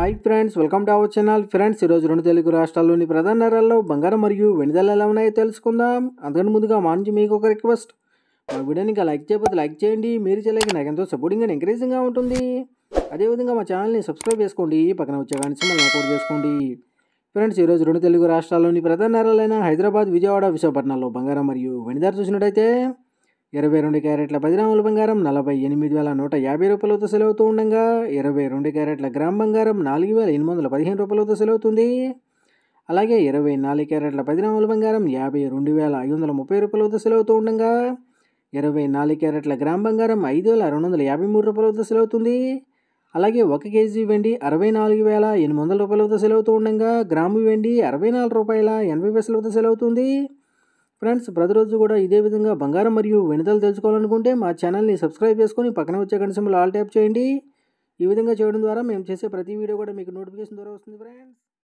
hi friends welcome to our channel friends ఈరోజు రెండు తెలుగు రాష్ట్రాల్లోని ప్రధాన నగరాల్లో బంగారం మరియు వెనుదల ఎలా ఉన్నాయో తెలుసుకుందాం అందుకని ముందుగా మా నుంచి మీకు ఒక రిక్వెస్ట్ మా వీడియోని ఇంకా లైక్ చేయకపోతే లైక్ చేయండి మీరు చేయలేక నాకు ఎంతో సపోర్టింగ్ అని ఎంకరేజింగ్గా ఉంటుంది అదేవిధంగా మా ఛానల్ని సబ్స్క్రైబ్ చేసుకోండి పక్కన వచ్చే కానీ మళ్ళీ నోట్ చేసుకోండి ఫ్రెండ్స్ ఈరోజు రెండు తెలుగు రాష్ట్రాల్లోని ప్రధాన నగరాలైన హైదరాబాద్ విజయవాడ విశాఖపట్నంలో బంగారం మరియు వెనుదల చూసినట్టయితే ఇరవై రెండు క్యారెట్ల పది గ్రాముల బంగారం నలభై ఎనిమిది వేల నూట యాభై రూపాయలతో సెలవుతూ ఉండగా ఇరవై రెండు క్యారెట్ల గ్రామ్ బంగారం నాలుగు వేల ఎనిమిది వందల పదిహేను రూపాయలతో సెలవుతుంది అలాగే ఇరవై నాలుగు క్యారెట్ల పది గ్రాముల బంగారం యాభై రెండు వేల ఐదు వందల ముప్పై రూపాయలతో సెలవుతూ ఉండగా ఇరవై నాలుగు క్యారెట్ల గ్రామ్ బంగారం ఐదు వేల రెండు వందల యాభై మూడు రూపాయలతో సెలవుతుంది అలాగే ఒక కేజీ వెండి అరవై నాలుగు వేల ఎనిమిది వందల రూపాయలతో సెలవుతూ ఉండగా గ్రాము వెండి అరవై నాలుగు రూపాయల ఎనభై పైసలతో సెలవుతుంది ఫ్రెండ్స్ ప్రతిరోజు కూడా ఇదే విధంగా బంగారం మరియు వెనుదలు తెలుసుకోవాలనుకుంటే మా ఛానల్ని సబ్స్క్రైబ్ చేసుకొని పక్కన వచ్చే కనీసం ఆల్ ట్యాప్ చేయండి ఈ విధంగా చేయడం ద్వారా మేము చేసే ప్రతి వీడియో కూడా మీకు నోటిఫికేషన్ ద్వారా వస్తుంది ఫ్రెండ్స్